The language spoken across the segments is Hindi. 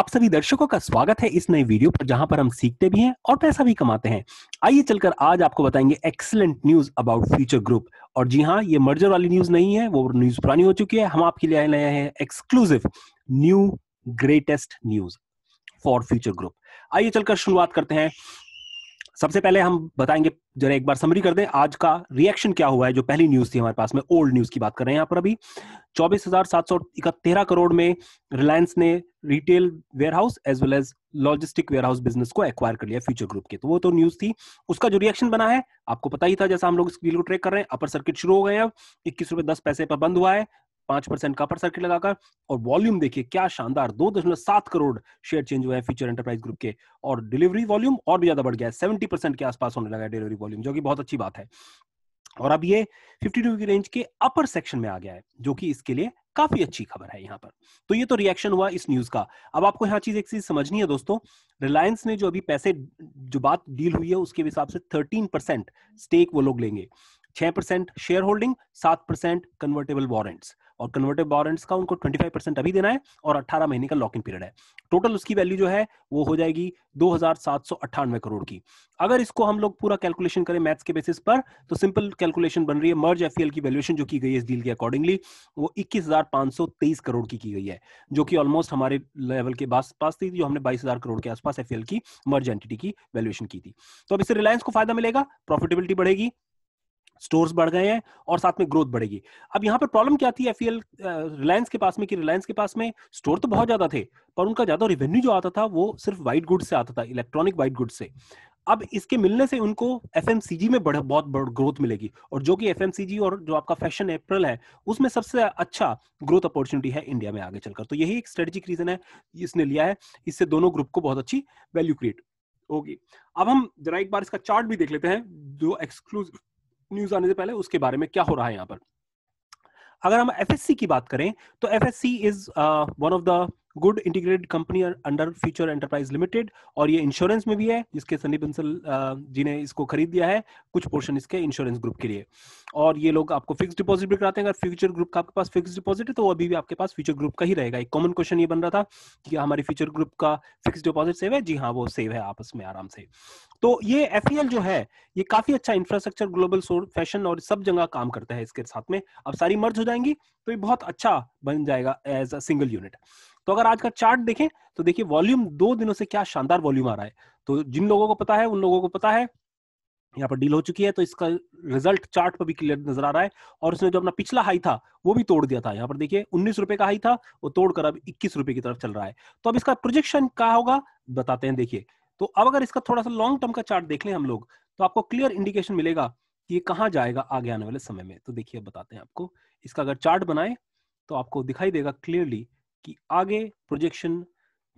आप सभी दर्शकों का स्वागत है इस नए वीडियो पर जहां पर हम सीखते भी हैं और पैसा भी कमाते हैं आइए चलकर आज आपको बताएंगे excellent news about future group और जी हाँ ये मर्जर वाली न्यूज नहीं है वो न्यूज पुरानी हो चुकी है हम आपके लिए आए हैं exclusive new greatest news for future group आइए चलकर शुरुआत करते हैं सबसे पहले हम बताएंगे जरा एक बार समरी कर दें आज का रिएक्शन क्या हुआ है जो पहली न्यूज थी हमारे पास में ओल्ड न्यूज की बात कर रहे हैं यहाँ पर अभी चौबीस हजार सात सौ तेरह करोड़ में रिलायंस ने retail warehouse as well as logistic warehouse business को एक्वायर कर लिया फ्यूचर ग्रुप के तो वो तो न्यूज थी उसका जो रिएक्शन बना है आपको पता ही था जैसा हम लोग इस डील को ट्रेक कर रहे हैं अपर सर्किट शुरू हो गए अब इक्कीस रुपए दस पैसे पर बंद हुआ है पांच परसेंट कापर सर्किट लगाकर और वॉल्यूम देखिए क्या शानदार दो दशमलव सात करोड़ शेयर चेंज हुआ है फ्यूचर एंटरप्राइज ग्रुप के और डिलीवरी वॉल्यूम और भी ज्यादा बढ़ गया है सेवेंटी परसेंट के आसपास होने लगा है डिलीवरी वॉल्यूम जो कि बहुत अच्छी बात है और अब ये 52 की रेंज के अपर सेक्शन में आ गया है जो कि इसके लिए काफी अच्छी खबर है यहाँ पर तो ये तो रिएक्शन हुआ इस न्यूज का अब आपको यहाँ चीज एक चीज समझनी है दोस्तों रिलायंस ने जो अभी पैसे जो बात डील हुई है उसके हिसाब से 13 परसेंट स्टेक वो लोग लेंगे छह परसेंट शेयर होल्डिंग सात परसेंट कन्वर्टेबल वॉरेंट्स और कन्वर्टेबल वॉरेंट्स का उनको फाइव परसेंट अभी देना है और अट्ठारह महीने का लॉक इन पीरियड है टोटल उसकी वैल्यू जो है वो हो जाएगी दो हजार सात सौ अट्ठानवे करोड़ की अगर इसको हम लोग पूरा कैलकुलेशन करें मैथ्स के बेसिस पर तो सिंपल कैलकुलेशन बन रही है मर्ज एफ e की वैल्यूएशन जो की गई है इस डील के अकॉर्डिंगली वो तेईस करोड़ की की गई है जो कि ऑलमोस्ट हमारे लेवल के पास पास थी जो हमने 22,000 करोड़ के आसपास एफ e की मर्ज एंटिटी की वैल्यूएशन की थी तो अब इससे रिलायंस को फायदा मिलेगा प्रॉफिटेबिलिटी बढ़ेगी स्टोर्स बढ़ गए हैं और साथ में ग्रोथ बढ़ेगी अब यहाँ पर प्रॉब्लम क्या थी एफ रिलायंस e के पास में कि रिलायंस के पास में स्टोर तो बहुत ज्यादा थे पर उनका ज्यादा रेवेन्यू जो आता था वो सिर्फ वाइट गुड्स से आता था इलेक्ट्रॉनिक वाइट गुड्स से अब इसके मिलने से उनको एफ में बड़, बहुत बड़ ग्रोथ मिलेगी और जो कि एफ और जो आपका फैशन अप्रैल है उसमें सबसे अच्छा ग्रोथ अपॉर्चुनिटी है इंडिया में आगे चलकर तो यही एक स्ट्रेटेजिक रीजन है इसने लिया है इससे दोनों ग्रुप को बहुत अच्छी वैल्यू क्रिएट होगी अब हम जरा एक बार इसका चार्ट भी देख लेते हैं जो एक्सक्लूसिव न्यूज आने से पहले उसके बारे में क्या हो रहा है यहाँ पर अगर हम एफ की बात करें तो F is one of the good integrated company under future enterprise limited और ये इंश्योरेंस में भी है जिसके संदीप बंसल जी ने इसको खरीद दिया है कुछ पोर्शन इसके इंश्योरेंस ग्रुप के लिए और ये लोग आपको फिक्स डिपॉजिट भी कराते हैं अगर फ्यूचर ग्रुप का आपके पास फिक्स डिपॉजिट है तो अभी भी आपके पास फ्यूचर ग्रुप का ही रहेगा एक कॉमन क्वेश्चन ये बन रहा था कि हमारे फ्यूचर ग्रुप का फिक्स डिपॉजिट सेव है जी हाँ वो सेव है आपस में आराम से तो ये एफ जो है ये काफी अच्छा इंफ्रास्ट्रक्चर ग्लोबल फैशन और सब जगह काम करता है इसके साथ में अब सारी मर्ज हो जाएंगी तो ये बहुत अच्छा बन जाएगा एज अ सिंगल यूनिट तो अगर आज का चार्ट देखें तो देखिए वॉल्यूम दो दिनों से क्या शानदार वॉल्यूम आ रहा है तो जिन लोगों को पता है उन लोगों को पता है यहाँ पर डील हो चुकी है तो इसका रिजल्ट चार्ट पर भी क्लियर नजर आ रहा है और उसने जो अपना पिछला हाई था वो भी तोड़ दिया था यहाँ पर देखिए उन्नीस रुपए का हाई था वो तोड़कर अब इक्कीस रुपए की तरफ चल रहा है तो अब इसका प्रोजेक्शन क्या होगा बताते हैं देखिए तो अब अगर इसका थोड़ा सा लॉन्ग टर्म का चार्ट देख लें हम लोग तो आपको क्लियर इंडिकेशन मिलेगा कि ये कहाँ जाएगा आगे आने वाले समय में तो देखिए बताते हैं आपको इसका अगर चार्ट बनाए तो आपको दिखाई देगा क्लियरली कि आगे प्रोजेक्शन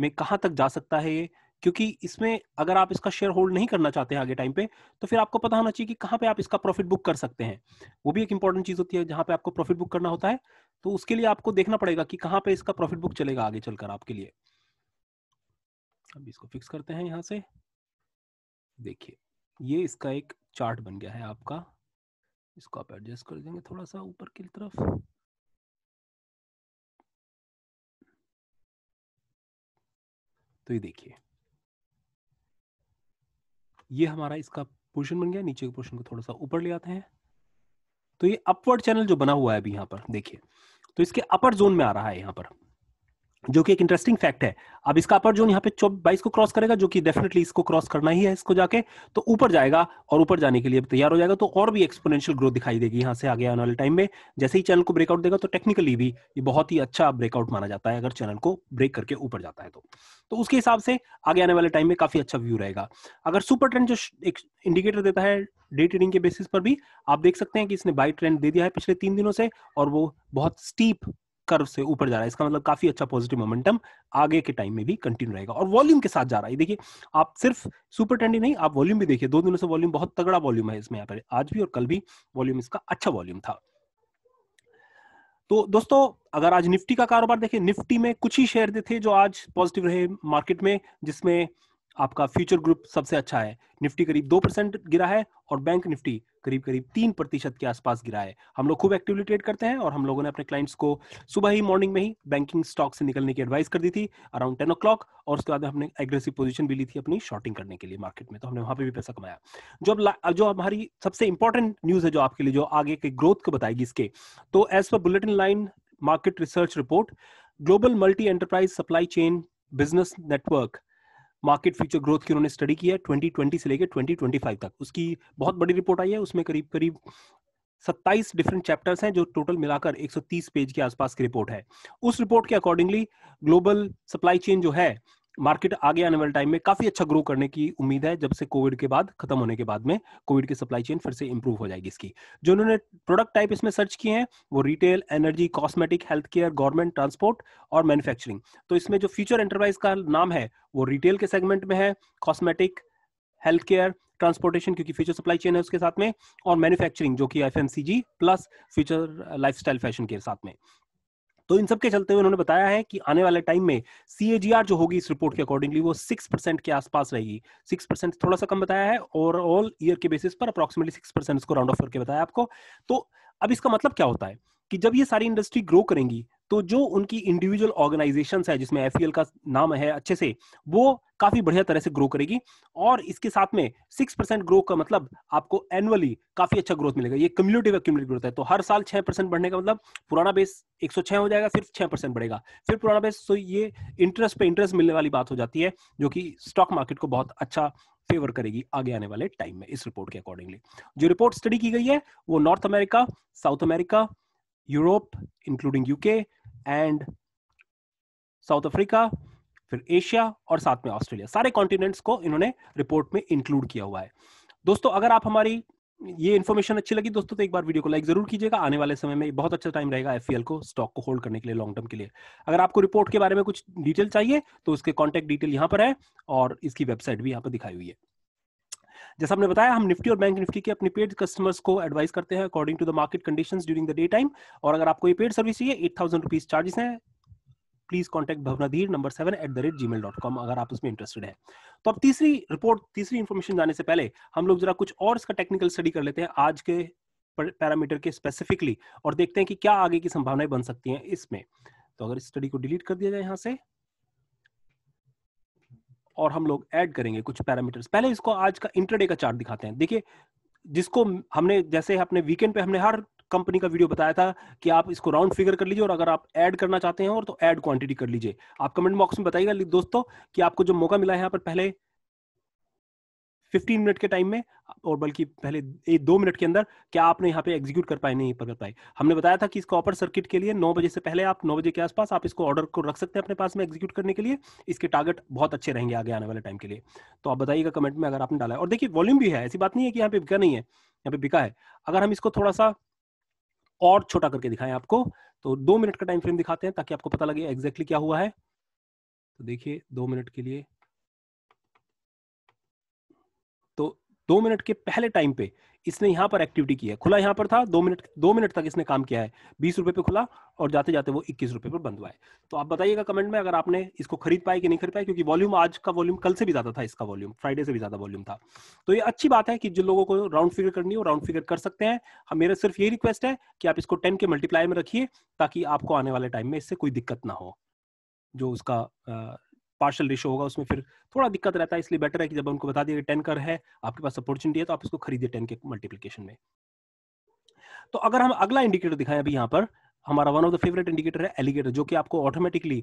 में कहां तक जा सकता है ये क्योंकि इसमें अगर आप इसका शेयर होल्ड नहीं करना चाहते हैं आगे टाइम पे तो फिर आपको पता होना चाहिए कि कहाँ पे आप इसका प्रॉफिट बुक कर सकते हैं वो भी एक इंपॉर्टेंट चीज होती है जहां पे आपको प्रॉफिट बुक करना होता है तो उसके लिए आपको देखना पड़ेगा कि कहाँ पे इसका प्रॉफिट बुक चलेगा आगे चलकर आपके लिए अब इसको फिक्स करते हैं यहाँ से देखिए ये इसका एक चार्ट बन गया है आपका इसको आप एडजस्ट कर देंगे थोड़ा सा ऊपर की तरफ तो ये देखिए ये हमारा इसका पोर्शन बन गया नीचे के पोर्शन को थोड़ा सा ऊपर ले आते हैं तो ये अपवर्ड चैनल जो बना हुआ है अभी यहाँ पर देखिए तो इसके अपर जोन में आ रहा है यहाँ पर जो कि एक इंटरेस्टिंग फैक्ट है अब इसका अपर जोन यहाँ पे बाईस को क्रॉस करेगा जो कि डेफिनेटली इसको क्रॉस करना ही है इसको जाके तो ऊपर जाएगा और ऊपर जाने के लिए तैयार हो जाएगा तो और भी एक्सपोनेंशियल ग्रोथ दिखाई देगी यहाँ से आगे आने वाले टाइम में जैसे ही चैनल को ब्रेकआउट देगा तो टेक्निकली भी ये बहुत ही अच्छा ब्रेकआउट माना जाता है अगर चैनल को ब्रेक करके ऊपर जाता है तो तो उसके हिसाब से आगे आने वाले टाइम में काफी अच्छा व्यू रहेगा अगर सुपर ट्रेंड जो एक इंडिकेटर देता है डे ट्रेडिंग के बेसिस पर भी आप देख सकते हैं कि इसने बाई ट्रेंड दे दिया है पिछले तीन दिनों से और वो बहुत स्टीप कर्व से ऊपर जा रहा है इसका मतलब काफी अच्छा पॉजिटिव मोमेंटम आगे के टाइम में भी कंटिन्यू रहेगा और वॉल्यूम के साथ जा रहा है देखिए आप सिर्फ सुपर टेंडी नहीं आप वॉल्यूम भी देखिए दो दिनों से वॉल्यूम बहुत तगड़ा वॉल्यूम है इसमें यहाँ पर आज भी और कल भी वॉल्यूम इसका अच्छा वॉल्यूम था तो दोस्तों अगर आज निफ्टी का कारोबार देखें निफ्टी में कुछ ही शेयर थे जो आज पॉजिटिव रहे मार्केट में जिसमें आपका फ्यूचर ग्रुप सबसे अच्छा है निफ्टी करीब दो परसेंट गिरा है और बैंक निफ्टी करीब करीब तीन प्रतिशत के आसपास गिरा है हम लोग खूब एक्टिवली ट्रेड करते हैं और हम लोगों ने अपने क्लाइंट्स को सुबह ही मॉर्निंग में ही बैंकिंग स्टॉक से निकलने की एडवाइस कर दी थी अराउंड टेन ओ और उसके बाद हमने एग्रेसिव पोजिशन भी ली थी अपनी शॉर्टिंग करने के लिए मार्केट में तो हमने वहां पर भी पैसा कमाया जो अब जो हमारी सबसे इंपॉर्टेंट न्यूज है जो आपके लिए जो आगे के ग्रोथ को बताएगी इसके तो as per bulletin line market research report global multi enterprise supply chain business network market future growth की उन्होंने स्टडी किया है 2020 से लेकर 2025 तक उसकी बहुत बड़ी रिपोर्ट आई है उसमें करीब करीब 27 डिफरेंट चैप्टर्स हैं जो टोटल मिलाकर 130 पेज के आसपास की रिपोर्ट है उस रिपोर्ट के अकॉर्डिंगली ग्लोबल सप्लाई चेन जो है मार्केट आगे आने वाले टाइम में काफी अच्छा ग्रो करने की उम्मीद है जब से कोविड के बाद खत्म होने के बाद में कोविड की सप्लाई चेन फिर से इंप्रूव हो जाएगी इसकी जो उन्होंने प्रोडक्ट टाइप इसमें सर्च किए हैं वो retail energy cosmetic health care government transport और मैन्युफैक्चरिंग तो इसमें जो फ्यूचर एंटरप्राइज का नाम है वो रिटेल के सेगमेंट में है कॉस्मेटिक हेल्थ केयर ट्रांसपोर्टेशन क्योंकि फ्यूचर सप्लाई चेन है उसके साथ में और मैन्युफैक्चरिंग जो कि F plus future life fashion के साथ में तो इन सब के चलते हुए उन्होंने बताया है कि आने वाले टाइम में सीएजीआर जो होगी इस रिपोर्ट के अकॉर्डिंगली वो सिक्स परसेंट के आसपास रहेगी सिक्स परसेंट थोड़ा सा कम बताया है ओवरऑल ईयर के बेसिस पर अप्रोक्सीमेटली सिक्स परसेंट उसको राउंड ऑफ करके बताया आपको तो अब इसका मतलब क्या होता है कि जब ये सारी इंडस्ट्री ग्रो करेंगी तो जो उनकी इंडिविजुअल ऑर्गेनाइजेशन है जिसमें एफ e का नाम है अच्छे से वो काफी बढ़िया तरह से ग्रो करेगी और इसके साथ में सिक्स परसेंट ग्रो का मतलब आपको एनुअली काफी अच्छा ग्रोथ मिलेगा ये कम्युनिटिव कम्युनिटी ग्रोथ है तो हर साल छह परसेंट बढ़ने का मतलब पुराना बेस एक सौ छह हो जाएगा फिर छह परसेंट बढ़ेगा फिर पुराना बेस तो ये इंटरेस्ट पे इंटरेस्ट मिलने वाली बात हो जाती है जो कि स्टॉक मार्केट को बहुत अच्छा फेवर करेगी आगे आने वाले टाइम में इस रिपोर्ट के अकॉर्डिंगली जो रिपोर्ट स्टडी की गई है वो North America South America Europe including UK and South Africa फिर एशिया और साथ में ऑस्ट्रेलिया सारे कॉन्टिनेंट्स को इन्होंने रिपोर्ट में इंक्लूड किया हुआ है दोस्तों अगर आप हमारी ये इन्फॉर्मेशन अच्छी लगी दोस्तों तो एक बार वीडियो को लाइक जरूर कीजिएगा आने वाले समय में बहुत अच्छा टाइम रहेगा एफ e को स्टॉक को होल्ड करने के लिए लॉन्ग टर्म के लिए अगर आपको रिपोर्ट के बारे में कुछ डिटेल चाहिए तो उसके कॉन्टेक्ट डिटेल यहाँ पर है और इसकी वेबसाइट भी यहाँ पर दिखाई हुई है जैसा हमने बताया हम निफ्टी और बैंक निफ्टी के अपने पेड कस्टमर्स को एडवाइस करते हैं according to the market condition during the day time और अगर आपको ये पेड सर्विस चाहिए एट थाउजेंड रुपीज चार्जेस हैं प्लीज कॉन्टेक्ट भवनाधीर number seven at the rate G mail dot com अगर आप उसमें इंटरेस्टेड है तो अब तीसरी रिपोर्ट तीसरी इन्फॉर्मेशन जाने से पहले हम लोग जरा कुछ और इसका टेक्निकल स्टडी कर लेते हैं आज के पैरामीटर के स्पेसिफिकली और देखते हैं कि क्या आगे की संभावनाएं बन सकती हैं इसमें तो अगर इस स्टडी को डिलीट कर दिया जाए यहाँ से और हम लोग ऐड करेंगे कुछ पैरामीटर्स पहले इसको आज का इंटरडे का चार्ट दिखाते हैं देखिए जिसको हमने जैसे अपने वीकेंड पे हमने हर कंपनी का वीडियो बताया था कि आप इसको राउंड फिगर कर लीजिए और अगर आप ऐड करना चाहते हैं और तो ऐड क्वांटिटी कर लीजिए आप कमेंट बॉक्स में बताइएगा दोस्तों कि आपको जो मौका मिला है यहाँ पर पहले फिफ्टीन मिनट के टाइम में और बल्कि पहले एक दो मिनट के अंदर क्या आपने यहाँ पे एग्जीक्यूट कर पाए नहीं कर पाए हमने बताया था कि इसको ऑपर सर्किट के लिए नौ बजे से पहले आप नौ बजे के आसपास आप इसको ऑर्डर को रख सकते हैं अपने पास में एग्जीक्यूट करने के लिए इसके टारगेट बहुत अच्छे रहेंगे आगे आने वाले टाइम के लिए तो आप बताइएगा कमेंट में अगर आपने डाला है और देखिए वॉल्यूम भी है ऐसी बात नहीं है कि यहाँ पे बिका नहीं है यहाँ पे बिका है अगर हम इसको थोड़ा सा और छोटा करके दिखाएं आपको तो दो मिनट का टाइम फ्रेम दिखाते हैं ताकि आपको पता लगे एग्जैक्टली क्या हुआ है तो देखिए दो मिनट के लिए दो मिनट के पहले टाइम पे इसने यहाँ पर एक्टिविटी की है खुला यहाँ पर था दो मिनट दो मिनट तक इसने काम किया है बीस रुपए पे खुला और जाते जाते वो इक्कीस रुपए पर बंद हुआ है तो आप बताइएगा कमेंट में अगर आपने इसको खरीद पाए कि नहीं खरीद पाए क्योंकि वॉल्यूम आज का वॉल्यूम कल से भी ज्यादा था इसका वॉल्यूम फ्राइडे से भी ज्यादा वॉल्यूम था तो ये अच्छी बात है कि जिन लोगों को राउंड फिगर करनी हो राउंड फिगर कर सकते हैं हम हाँ, मेरा सिर्फ ये रिक्वेस्ट है कि आप इसको टेन के मल्टीप्लाई में रखिए ताकि आपको आने वाले टाइम में इससे कोई दिक्कत ना हो जो उसका पार्शल रेशो होगा उसमें फिर थोड़ा दिक्कत रहता है इसलिए बेटर है कि जब उनको बता दिया कि टेन कर है आपके पास अपॉर्चुनिटी है तो आप इसको खरीदिए टेन के मल्टीप्लीकेशन में तो अगर हम अगला इंडिकेटर दिखाएं अभी यहाँ पर हमारा one of the favourite indicator है एलिगेटर जो कि आपको ऑटोमेटिकली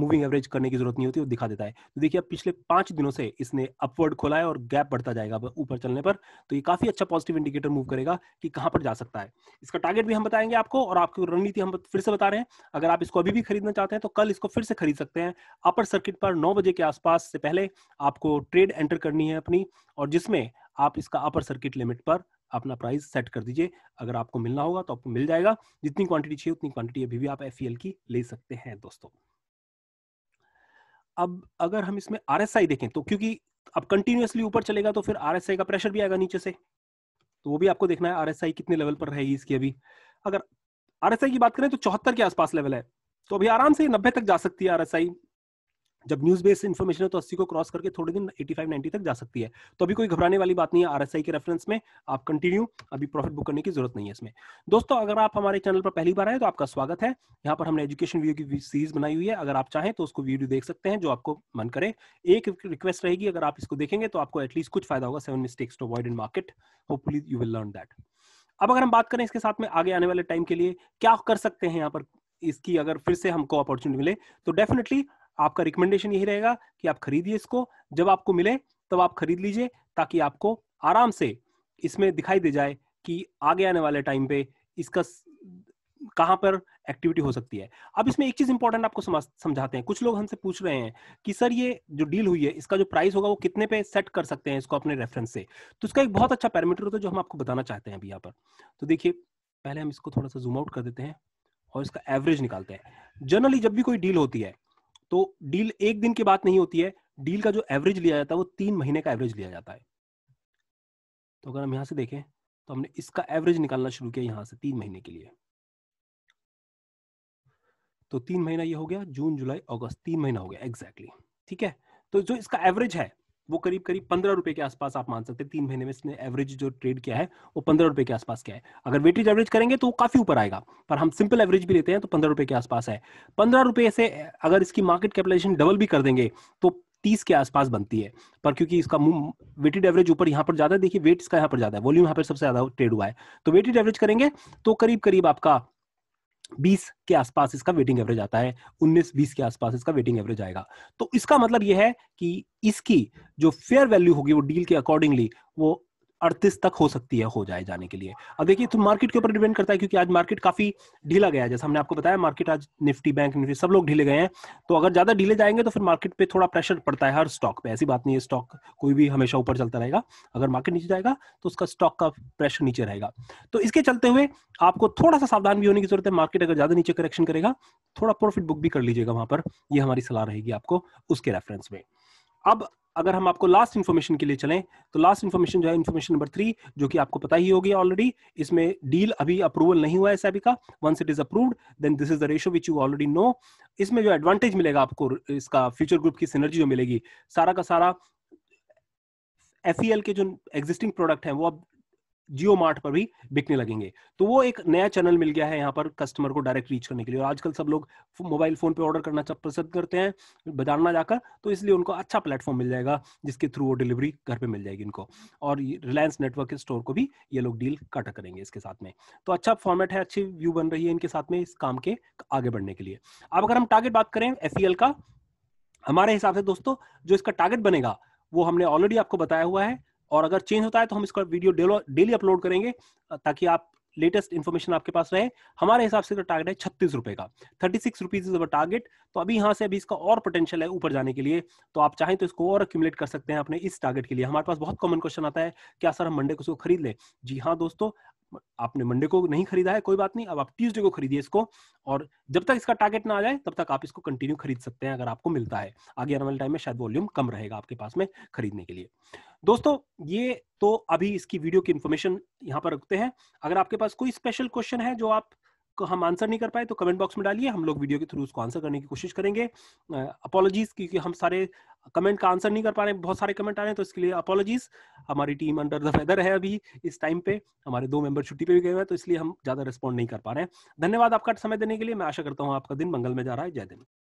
मूविंग एवरेज करने की जरूरत नहीं होती वो दिखा देता है तो देखिए अब पिछले पांच दिनों से इसने अपवर्ड खोला है और गैप बढ़ता जाएगा ऊपर चलने पर तो ये काफी अच्छा पॉजिटिव इंडिकेटर मूव करेगा कि कहां पर जा सकता है इसका टारगेट भी हम बताएंगे आपको और आपकी रणनीति हम फिर से बता रहे हैं अगर आप इसको अभी भी खरीदना चाहते हैं तो कल इसको फिर से खरीद सकते हैं अपर सर्किट पर नौ बजे के आसपास से पहले आपको ट्रेड एंटर करनी है अपनी और जिसमें आप इसका अपर सर्किट लिमिट पर अपना प्राइस सेट कर दीजिए अगर आपको मिलना होगा तो आपको मिल जाएगा जितनी क्वांटिटी चाहिए उतनी क्वांटिटी अभी भी आप एफ e की ले सकते हैं दोस्तों अब अगर हम इसमें आर देखें तो क्योंकि अब कंटिन्यूसली ऊपर चलेगा तो फिर आर का प्रेशर भी आएगा नीचे से तो वो भी आपको देखना है आर कितने लेवल पर रहेगी इसकी अभी अगर आर की बात करें तो चौहत्तर के आसपास लेवल है तो अभी आराम से नब्बे तक जा सकती है आर जब न्यूज बेस इन्फॉर्मेशन है तो अस्सी को क्रॉस करके थोड़े दिन 85 90 तक जा सकती है तो अभी कोई घबराने वाली बात नहीं है आरएसआई के रेफरेंस में आप कंटिन्यू अभी प्रॉफिट बुक करने की जरूरत नहीं है इसमें दोस्तों अगर आप हमारे चैनल पर पहली बार आए तो आपका स्वागत है यहाँ पर हमने एजुकेशन वीडियो की सीरीज बनाई हुई है अगर आप चाहें तो उसको वीडियो देख सकते हैं जो आपको मन करे एक रिक्वेस्ट रहेगी अगर आप इसको देखेंगे तो आपको एटलीस्ट कुछ फायदा होगा seven mistakes to avoid in market hopefully you will learn that अब अगर हम बात करें इसके साथ में आगे आने वाले टाइम के लिए क्या कर सकते हैं यहाँ पर इसकी अगर फिर से हमको अपॉर्चुनिटी मिले तो डेफिनेटली आपका रिकमेंडेशन यही रहेगा कि आप खरीदिए इसको जब आपको मिले तब आप खरीद लीजिए ताकि आपको आराम से इसमें दिखाई दे जाए कि आगे आने वाले टाइम पे इसका कहाँ पर एक्टिविटी हो सकती है अब इसमें एक चीज इंपॉर्टेंट आपको समझाते हैं कुछ लोग हमसे पूछ रहे हैं कि सर ये जो डील हुई है इसका जो प्राइस होगा वो कितने पे सेट कर सकते हैं इसको अपने रेफरेंस से तो इसका एक बहुत अच्छा पैरामीटर होता है जो हम आपको बताना चाहते हैं अभी यहाँ पर तो देखिए पहले हम इसको थोड़ा सा जूम आउट कर देते हैं और इसका एवरेज निकालते हैं जनरली जब भी कोई डील होती है तो डील एक दिन की बात नहीं होती है डील का जो एवरेज लिया जाता है वो तीन महीने का एवरेज लिया जाता है तो अगर हम यहां से देखें तो हमने इसका एवरेज निकालना शुरू किया यहां से तीन महीने के लिए तो तीन महीना ये हो गया जून जुलाई अगस्त तीन महीना हो गया एग्जैक्टली exactly. ठीक है तो जो इसका एवरेज है वो करीब करीब पंद्रह रुपए के आसपास आप मान सकते हैं तीन महीने में इसने एवरेज जो ट्रेड किया है वो पंद्रह रुपए के आसपास क्या है अगर वेटेज एवरेज करेंगे तो काफी ऊपर आएगा पर हम सिंपल एवरेज भी लेते हैं तो पंद्रह रुपए के आसपास है पंद्रह रुपए से अगर इसकी मार्केट कैपिटलाइजेशन डबल भी कर देंगे तो तीस के आसपास बनती है पर क्योंकि इसका वेटेड एवरेज ऊपर यहाँ पर ज्यादा देखिए वेट इसका यहाँ पर ज्यादा है वॉल्यूम यहाँ पर सबसे ज्यादा ट्रेड हुआ है तो वेटेड एवरेज करेंगे तो करीब करीब आपका बीस के आसपास इसका वेटिंग एवरेज आता है उन्नीस बीस के आसपास इसका वेटिंग एवरेज आएगा तो इसका मतलब यह है कि इसकी जो फेयर वैल्यू होगी वो डील के अकॉर्डिंगली वो अड़तीस तक हो सकती है हो जाए जाने के लिए अब देखिए तो मार्केट के ऊपर डिपेंड करता है क्योंकि आज मार्केट काफी ढीला गया है जैसे हमने आपको बताया मार्केट आज निफ्टी बैंक निफ्टी सब लोग ढीले गए हैं तो अगर ज्यादा ढीले जाएंगे तो फिर मार्केट पे थोड़ा प्रेशर पड़ता है हर स्टॉक पे ऐसी बात नहीं है स्टॉक कोई भी हमेशा ऊपर चलता रहेगा अगर मार्केट नीचे जाएगा तो उसका स्टॉक का प्रेशर नीचे रहेगा तो इसके चलते हुए आपको थोड़ा सा सावधान भी होने की जरूरत है मार्केट अगर ज्यादा नीचे करेक्शन करेगा थोड़ा प्रॉफिट बुक भी कर लीजिएगा वहां पर ये हमारी सलाह रहेगी आपको उसके रेफरेंस में अब अगर हम आपको लास्ट इन्फॉर्मेशन के लिए चलें तो लास्ट इन्फॉर्मेशन जो है इन्फॉर्मेशन नंबर थ्री जो कि आपको पता ही होगी ऑलरेडी इसमें डील अभी अप्रूवल नहीं हुआ है सैबी का once it is approved then this is the ratio which you already know इसमें जो एडवांटेज मिलेगा आपको इसका फ्यूचर ग्रुप की सिनर्जी जो मिलेगी सारा का सारा एफ e के जो एग्जिस्टिंग प्रोडक्ट है वो अब जियो मार्ट पर भी बिकने लगेंगे तो वो एक नया चैनल मिल गया है यहाँ पर कस्टमर को डायरेक्ट रीच करने के लिए और आजकल सब लोग मोबाइल फोन पे ऑर्डर करना पसंद करते हैं बाजार ना जाकर तो इसलिए उनको अच्छा प्लेटफॉर्म मिल जाएगा जिसके थ्रू वो डिलीवरी घर पे मिल जाएगी इनको और रिलायंस नेटवर्क के स्टोर को भी ये लोग डील कट करेंगे इसके साथ में तो अच्छा फॉर्मेट है अच्छी व्यू बन रही है इनके साथ में इस काम के आगे बढ़ने के लिए अब अगर हम टारगेट बात करें एस का हमारे हिसाब से दोस्तों जो इसका टारगेट बनेगा वो हमने ऑलरेडी आपको बताया हुआ है और अगर चेंज होता है तो हम इसका वीडियो डेली अपलोड करेंगे ताकि आप लेटेस्ट इन्फॉर्मेशन आपके पास रहे हमारे हिसाब से तो टारगेट है छत्तीस रुपए का thirty six rupees is our target तो अभी यहाँ से अभी इसका और पोटेंशियल है ऊपर जाने के लिए तो आप चाहें तो इसको और अक्यूमलेट कर सकते हैं अपने इस टारगेट के लिए हमारे पास बहुत कॉमन क्वेश्चन आता है क्या सर हम मंडे को इसको खरीद लें जी हाँ दोस्तों आपने मंडे को नहीं खरीदा है कोई बात नहीं अब आप ट्यूजडे को खरीदिए इसको और जब तक इसका टारगेट ना आ जाए तब तक आप इसको कंटिन्यू खरीद सकते हैं अगर आपको मिलता है आगे आने वाले टाइम में शायद वॉल्यूम कम रहेगा आपके पास में खरीदने के लिए दोस्तों ये तो अभी इसकी वीडियो की इन्फॉर्मेशन यहाँ पर रखते हैं अगर आपके पास कोई स्पेशल क्वेश्चन है जो आप को हम आंसर नहीं कर पाए तो कमेंट बॉक्स में डालिए हम लोग वीडियो के थ्रू उसको आंसर करने की कोशिश करेंगे अपोलॉजीज uh, क्योंकि हम सारे कमेंट का आंसर नहीं कर पा रहे बहुत सारे कमेंट आ रहे हैं तो इसके लिए अपोलॉजीज हमारी टीम अंडर द वेदर है अभी इस टाइम पे हमारे दो मेंबर छुट्टी पे भी गए हुए हैं तो इसलिए हम ज्यादा रिस्पॉन्ड नहीं कर पा रहे हैं धन्यवाद आपका समय देने के लिए मैं आशा करता हूँ आपका दिन मंगल में जा रहा है जय दिन